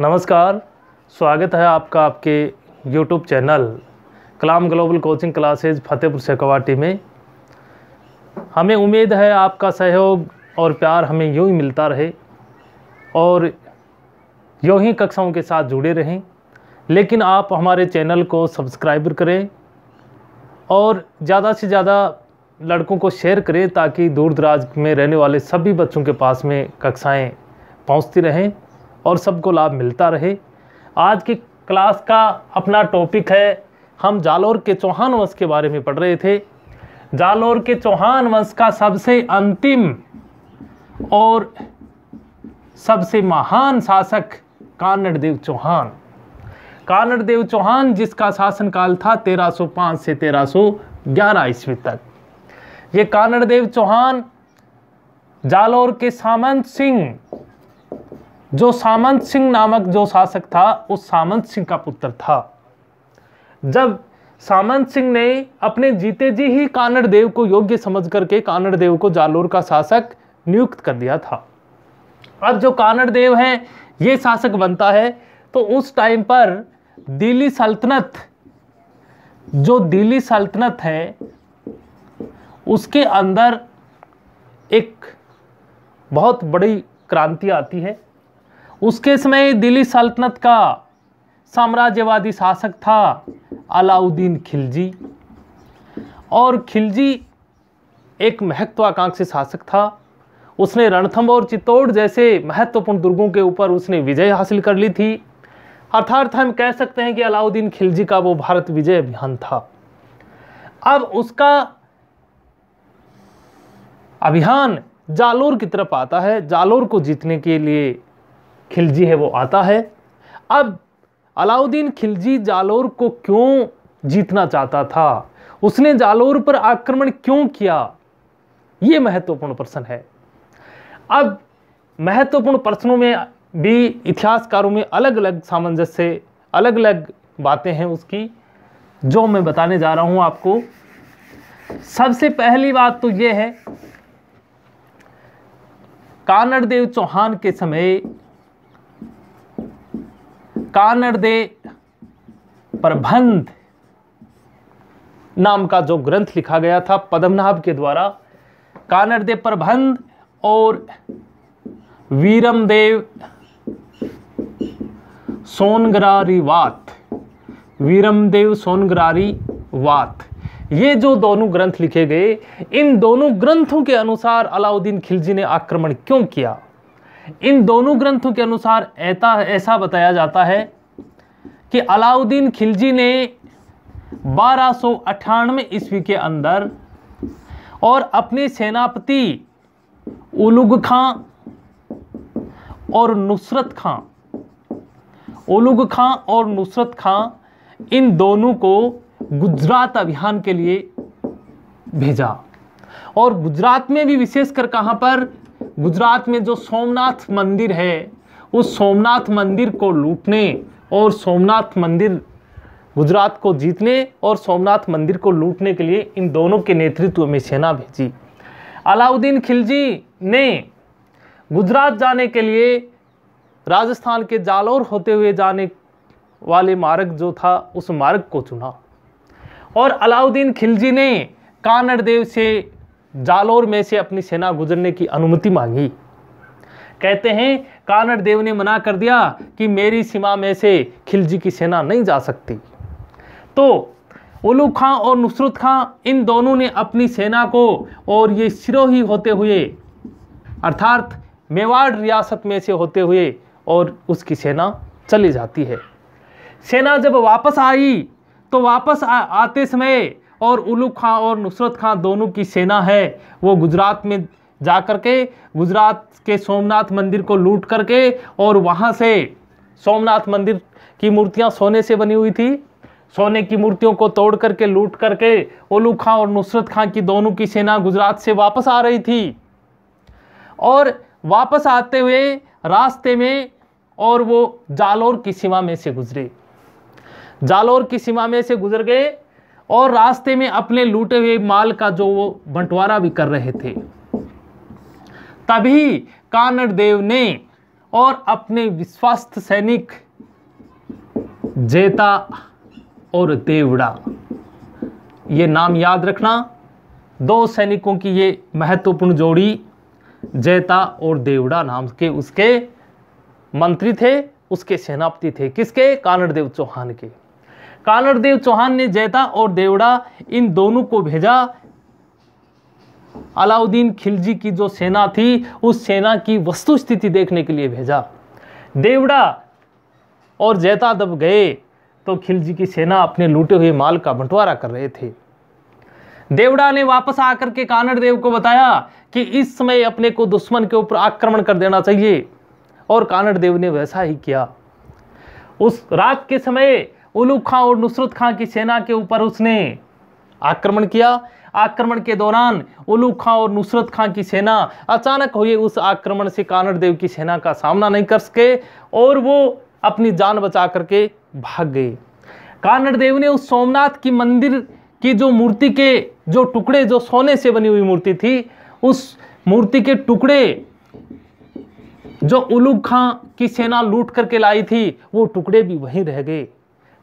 नमस्कार स्वागत है आपका आपके YouTube channel Kalam global coaching classes Fatehpur Shekhawati में हमें उम्मीद है आपका सहयोग और प्यार हमें यूँ ही मिलता रहे और यूँ ही कक्षाओं के साथ जुड़े रहें लेकिन आप हमारे चैनल को सब्सक्राइब करें और ज़्यादा से ज़्यादा लड़कों को शेयर करें ताकि दूर दराज में रहने वाले सभी बच्चों के पास में कक्षाएं पहुंचती रहें और सबको लाभ मिलता रहे आज की क्लास का अपना टॉपिक है हम जालोर के चौहान वंश के बारे में पढ़ रहे थे जालोर के चौहान वंश का सबसे अंतिम और सबसे महान शासक कानड़देव चौहान कानड़देव चौहान जिसका शासनकाल था 1305 से 1311 ईस्वी तक ये कानड़देव चौहान जालोर के सामंत सिंह जो सामंत सिंह नामक जो शासक था उस सामंत सिंह का पुत्र था जब सामंत सिंह ने अपने जीते जी ही कानड़ देव को योग्य समझ करके कानड़ देव को जालोर का शासक नियुक्त कर दिया था अब जो कानड़ देव है ये शासक बनता है तो उस टाइम पर दिल्ली सल्तनत जो दिल्ली सल्तनत है उसके अंदर एक बहुत बड़ी क्रांति आती है उसके समय दिल्ली सल्तनत का साम्राज्यवादी शासक था अलाउद्दीन खिलजी और खिलजी एक महत्वाकांक्षी शासक था उसने रणथम्भ और चित्तौड़ जैसे महत्वपूर्ण दुर्गों के ऊपर उसने विजय हासिल कर ली थी अर्थात हम कह सकते हैं कि अलाउद्दीन खिलजी का वो भारत विजय अभियान था अब उसका अभियान जालोर की तरफ आता है जालोर को जीतने के लिए खिलजी है वो आता है अब अलाउद्दीन खिलजी जालोर को क्यों जीतना चाहता था उसने जालोर पर आक्रमण क्यों किया ये महत्वपूर्ण प्रश्न है अब महत्वपूर्ण प्रश्नों में भी इतिहासकारों में अलग अलग सामंजस्य अलग अलग बातें हैं उसकी जो मैं बताने जा रहा हूं आपको सबसे पहली बात तो यह है कानड़ देव चौहान के समय दे प्रबंध नाम का जो ग्रंथ लिखा गया था पद्मनाभ के द्वारा दे प्रबंध और वीरमदेव सोनगरारी वात वीरमदेव सोनगरारी वात ये जो दोनों ग्रंथ लिखे गए इन दोनों ग्रंथों के अनुसार अलाउद्दीन खिलजी ने आक्रमण क्यों किया इन दोनों ग्रंथों के अनुसार ऐसा ऐसा बताया जाता है कि अलाउद्दीन खिलजी ने बारह सौ अठानवे ईस्वी के अंदर और अपने सेनापति उलुग खां और नुसरत खां उलुग खां और नुसरत खां इन दोनों को गुजरात अभियान के लिए भेजा और गुजरात में भी विशेषकर कहाँ पर गुजरात में जो सोमनाथ मंदिर है उस सोमनाथ मंदिर को लूटने और सोमनाथ मंदिर गुजरात को जीतने और सोमनाथ मंदिर को लूटने के लिए इन दोनों के नेतृत्व में सेना भेजी अलाउद्दीन खिलजी ने गुजरात जाने के लिए राजस्थान के जालौर होते हुए जाने वाले मार्ग जो था उस मार्ग को चुना और अलाउद्दीन खिलजी ने कानड़ देव से जालोर में से अपनी सेना गुजरने की अनुमति मांगी कहते हैं कानड़ देव ने मना कर दिया कि मेरी सीमा में से खिलजी की सेना नहीं जा सकती तो उलू खां और नुसरत खां इन दोनों ने अपनी सेना को और ये सिरोही होते हुए अर्थात मेवाड़ रियासत में से होते हुए और उसकी सेना चली जाती है सेना जब वापस आई तो वापस आ, आते समय और उलू खां और नुसरत खां दोनों की सेना है वो गुजरात में जा कर के गुजरात के सोमनाथ मंदिर को लूट करके और वहाँ से सोमनाथ मंदिर की मूर्तियाँ सोने से बनी हुई थी सोने की मूर्तियों को तोड़ करके लूट करके ओलू खां और नुसरत खां की दोनों की सेना गुजरात से वापस आ रही थी और वापस आते हुए रास्ते में और वो जालोर की सीमा में से गुजरे जालोर की सीमा में से गुजर गए और रास्ते में अपने लूटे हुए माल का जो वो बंटवारा भी कर रहे थे तभी कानड़ देव ने और अपने विश्वास्त सैनिक जेता और देवड़ा ये नाम याद रखना दो सैनिकों की ये महत्वपूर्ण जोड़ी जेता और देवड़ा नाम के उसके मंत्री थे उसके सेनापति थे किसके कानड़ देव चौहान के कालरदेव चौहान ने जैता और देवड़ा इन दोनों को भेजा अलाउद्दीन खिलजी की जो सेना थी उस सेना की वस्तु स्थिति देखने के लिए भेजा देवड़ा और जैता दब गए तो खिलजी की सेना अपने लूटे हुए माल का बंटवारा कर रहे थे देवड़ा ने वापस आकर के कानड़ देव को बताया कि इस समय अपने को दुश्मन के ऊपर आक्रमण कर देना चाहिए और कानड़ देव ने वैसा ही किया उस रात के समय उलूग खां और नुसरत खां की सेना के ऊपर उसने आक्रमण किया आक्रमण के दौरान उलूक खां और नुसरत खां की सेना अचानक हुए उस आक्रमण से कानड़ देव की सेना का सामना नहीं कर सके और वो अपनी जान बचा करके भाग गए कानड़ देव ने उस सोमनाथ की मंदिर की जो मूर्ति के जो टुकड़े जो सोने से बनी हुई मूर्ति थी उस मूर्ति के टुकड़े जो उलूक खां की सेना लूट करके लाई थी वो टुकड़े भी वहीं रह गए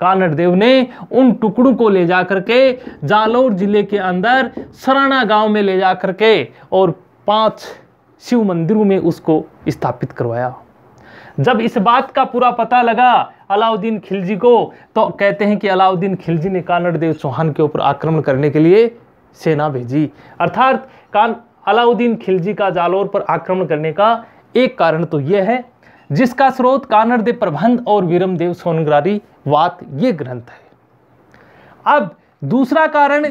कानड़देव ने उन टुकड़ों को ले जा करके जालौर जिले के अंदर सराना गांव में ले जा करके और पांच शिव मंदिरों में उसको स्थापित करवाया जब इस बात का पूरा पता लगा अलाउद्दीन खिलजी को तो कहते हैं कि अलाउद्दीन खिलजी ने कानड़देव चौहान के ऊपर आक्रमण करने के लिए सेना भेजी अर्थात कान अलाउद्दीन खिलजी का जालौर पर आक्रमण करने का एक कारण तो यह है जिसका स्रोत कानरदेव प्रबंध और वीरमदेव सोनगरारी वात ये ग्रंथ है अब दूसरा कारण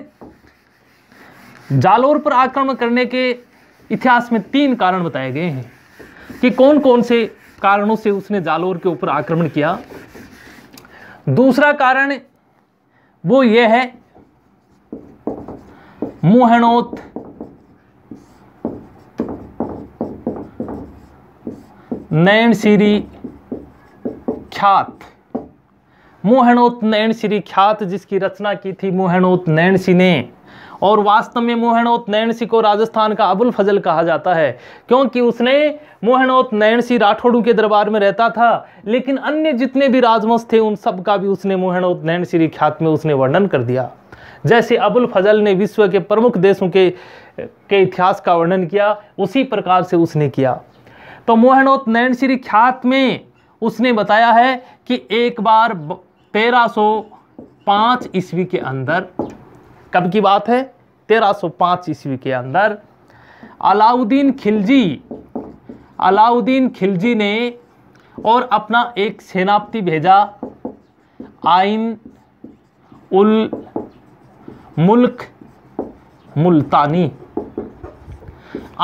जालोर पर आक्रमण करने के इतिहास में तीन कारण बताए गए हैं कि कौन कौन से कारणों से उसने जालोर के ऊपर आक्रमण किया दूसरा कारण वो ये है मोहनोत नयन श्री ख्यात मोहनोत नयन श्री ख्यात जिसकी रचना की थी मोहनोत नयन सिंह ने और वास्तव में मोहनोत नयन सिंह को राजस्थान का अबुल फजल कहा जाता है क्योंकि उसने मोहनोत नयन सिंह राठौड़ू के दरबार में रहता था लेकिन अन्य जितने भी राजवंश थे उन सब का भी उसने मोहनोत नयन सिंह ख्यात में उसने वर्णन कर दिया जैसे अबुल फजल ने विश्व के प्रमुख देशों के के इतिहास का वर्णन किया उसी प्रकार से उसने किया तो नैन श्री ख्यात में उसने बताया है कि एक बार तेरह सौ पांच ईस्वी के अंदर कब की बात है तेरह सौ पांच ईस्वी के अंदर अलाउद्दीन खिलजी अलाउद्दीन खिलजी ने और अपना एक सेनापति भेजा आइन उल मुल्क मुल्तानी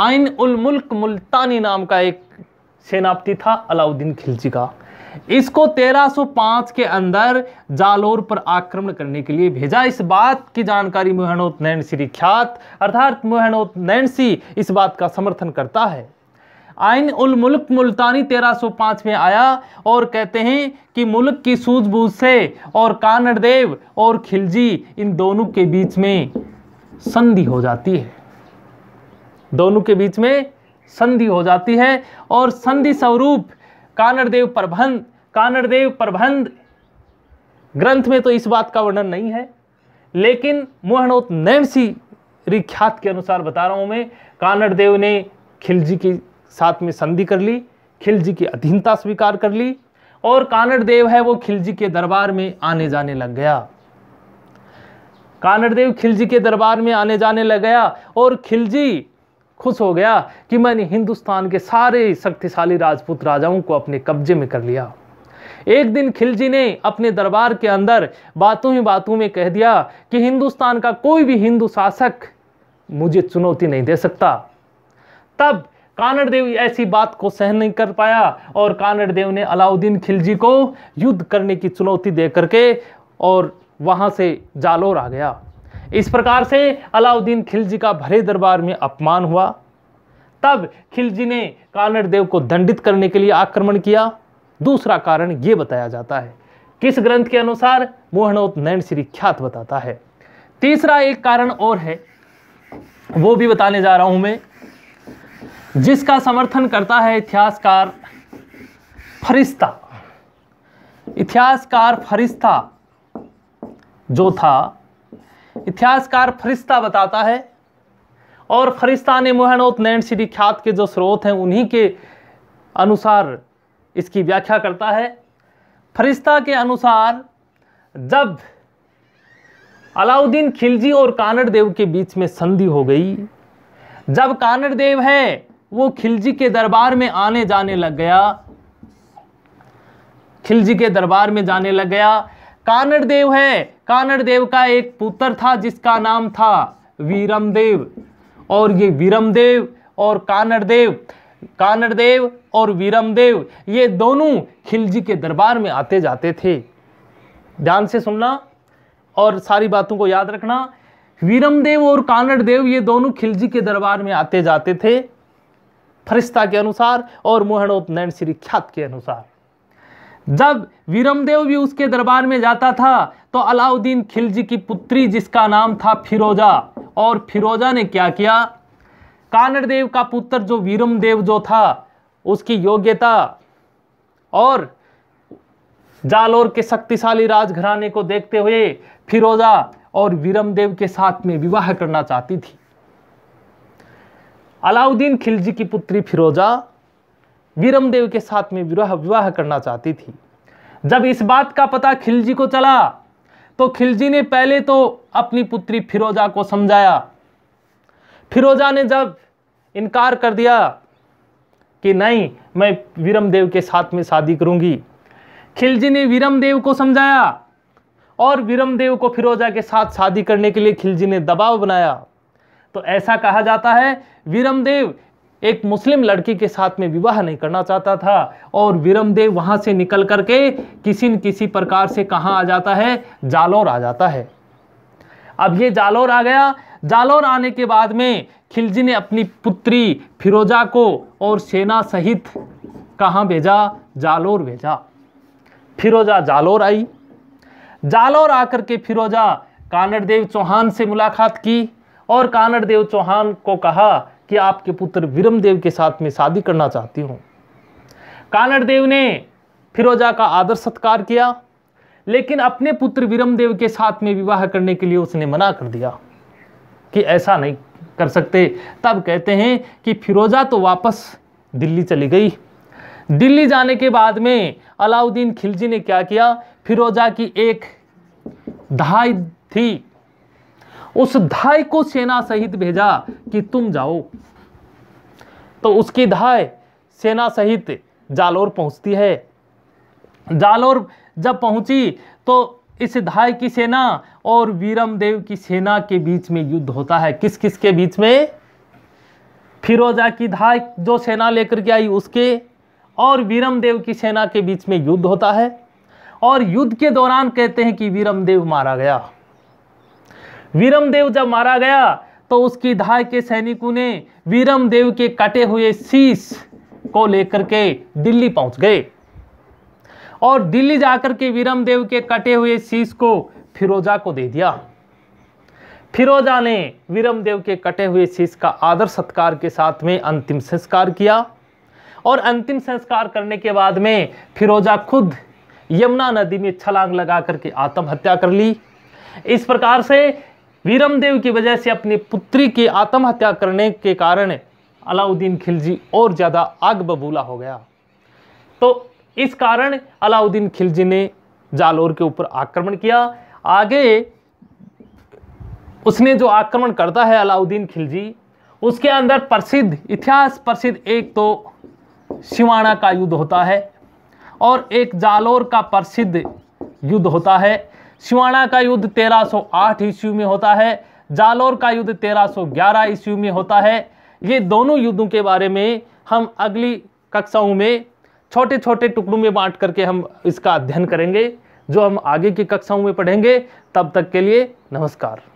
आइन उल मुल्क मुल्तानी नाम का एक सेनापति था अलाउद्दीन खिलजी का इसको 1305 के अंदर जालोर पर आक्रमण करने के लिए भेजा इस बात की जानकारी नैन नैनसी ख्यात अर्थात मुहनोत नैनसी इस बात का समर्थन करता है आइन उल मुल्क मुल्तानी 1305 में आया और कहते हैं कि मुल्क की सूझबूझ से और कानड़देव और खिलजी इन दोनों के बीच में संधि हो जाती है दोनों के बीच में संधि हो जाती है और संधि स्वरूप कानड़देव प्रबंध कानड़देव प्रबंध ग्रंथ में तो इस बात का वर्णन नहीं है लेकिन मोहनोत नैमसी रिख्यात के अनुसार बता रहा हूँ मैं कानड़देव ने खिलजी के साथ में संधि कर ली खिलजी की अधीनता स्वीकार कर ली और कानड़देव है वो खिलजी के दरबार में आने जाने लग गया कानड़देव खिलजी के दरबार में आने जाने लग गया और खिलजी खुश हो गया कि मैंने हिंदुस्तान के सारे शक्तिशाली राजपूत राजाओं को अपने कब्जे में कर लिया एक दिन खिलजी ने अपने दरबार के अंदर बातों ही बातों में कह दिया कि हिंदुस्तान का कोई भी हिंदू शासक मुझे चुनौती नहीं दे सकता तब कानड़ देव ऐसी बात को सहन नहीं कर पाया और कानड़ देव ने अलाउद्दीन खिलजी को युद्ध करने की चुनौती दे करके और वहाँ से जालोर आ गया इस प्रकार से अलाउद्दीन खिलजी का भरे दरबार में अपमान हुआ तब खिलजी ने कानड़ देव को दंडित करने के लिए आक्रमण किया दूसरा कारण ये बताया जाता है किस ग्रंथ के अनुसार मोहनोत नयन श्री ख्यात बताता है तीसरा एक कारण और है वो भी बताने जा रहा हूं मैं जिसका समर्थन करता है इतिहासकार फरिश्ता इतिहासकार फरिश्ता जो था इतिहासकार फरिश्ता बताता है और फरिश्ता ने मोहनोत नैन श्री ख्यात के जो स्रोत हैं उन्हीं के अनुसार इसकी व्याख्या करता है फरिश्ता के अनुसार जब अलाउद्दीन खिलजी और कानड़ देव के बीच में संधि हो गई जब कानड़ देव है वो खिलजी के दरबार में आने जाने लग गया खिलजी के दरबार में जाने लग गया कानड़ देव है कानड़ देव का एक पुत्र था जिसका नाम था वीरमदेव और ये वीरमदेव और कानड़ देव और वीरमदेव ये दोनों खिलजी के दरबार में आते जाते थे ध्यान से सुनना और सारी बातों को याद रखना वीरमदेव और देव ये दोनों खिलजी के दरबार में आते जाते थे फरिश्ता के अनुसार और मोहनोत नैन श्री ख्यात के अनुसार जब वीरमदेव भी उसके दरबार में जाता था तो अलाउद्दीन खिलजी की पुत्री जिसका नाम था फिरोजा और फिरोजा ने क्या किया कानरदेव का पुत्र जो वीरमदेव जो था उसकी योग्यता और जालोर के शक्तिशाली राजघराने को देखते हुए फिरोजा और वीरमदेव के साथ में विवाह करना चाहती थी अलाउद्दीन खिलजी की पुत्री फिरोजा वीरमदेव के साथ में विवाह विवाह करना चाहती थी जब इस बात का पता खिलजी को चला तो खिलजी ने पहले तो अपनी पुत्री फिरोजा को समझाया फिरोजा ने जब इनकार कर दिया कि नहीं मैं वीरमदेव के साथ में शादी करूंगी खिलजी ने वीरमदेव को समझाया और वीरमदेव को फिरोजा के साथ शादी करने के लिए खिलजी ने दबाव बनाया तो ऐसा कहा जाता है वीरमदेव एक मुस्लिम लड़की के साथ में विवाह नहीं करना चाहता था और विरमदेव वहां से निकल करके किसी न किसी प्रकार से कहाँ आ जाता है जालौर आ जाता है अब ये जालौर आ गया जालौर आने के बाद में खिलजी ने अपनी पुत्री फिरोजा को और सेना सहित कहाँ भेजा जालौर भेजा फिरोजा जालौर आई जालौर आकर के फिरोजा कानड़ देव चौहान से मुलाकात की और कानड़ देव चौहान को कहा कि आपके पुत्र विरमदेव के साथ में शादी करना चाहती हूँ कानड़ देव ने फिरोजा का आदर सत्कार किया लेकिन अपने पुत्र विरमदेव के साथ में विवाह करने के लिए उसने मना कर दिया कि ऐसा नहीं कर सकते तब कहते हैं कि फिरोजा तो वापस दिल्ली चली गई दिल्ली जाने के बाद में अलाउद्दीन खिलजी ने क्या किया फिरोजा की एक दहाई थी उस धाय को सेना सहित भेजा कि तुम जाओ तो उसकी धाय सेना सहित जालोर पहुंचती है जालोर जब पहुंची तो इस धाय की सेना और वीरम देव की सेना के बीच में युद्ध होता है किस किस के बीच में फिरोजा की धाय जो सेना लेकर के आई उसके और वीरम देव की सेना के बीच में युद्ध होता है और युद्ध के दौरान कहते हैं कि वीरम देव मारा गया वीरमदेव जब मारा गया तो उसकी धाय के सैनिकों ने वीरमदेव के कटे हुए शीश को लेकर के दिल्ली पहुंच गए और दिल्ली जाकर के वीरमदेव के कटे हुए शीश को फिरोजा को दे दिया फिरोजा ने वीरमदेव के कटे हुए शीश का आदर सत्कार के साथ में अंतिम संस्कार किया और अंतिम संस्कार करने के बाद में फिरोजा खुद यमुना नदी में छलांग लगा करके आत्महत्या कर ली इस प्रकार से वीरमदेव की वजह से अपनी पुत्री की आत्महत्या करने के कारण अलाउद्दीन खिलजी और ज़्यादा आग बबूला हो गया तो इस कारण अलाउद्दीन खिलजी ने जालोर के ऊपर आक्रमण किया आगे उसने जो आक्रमण करता है अलाउद्दीन खिलजी उसके अंदर प्रसिद्ध इतिहास प्रसिद्ध एक तो शिवाणा का युद्ध होता है और एक जालोर का प्रसिद्ध युद्ध होता है शिवाणा का युद्ध 1308 ईस्वी में होता है जालोर का युद्ध 1311 ईस्वी में होता है ये दोनों युद्धों के बारे में हम अगली कक्षाओं में छोटे छोटे टुकड़ों में बांट करके हम इसका अध्ययन करेंगे जो हम आगे की कक्षाओं में पढ़ेंगे तब तक के लिए नमस्कार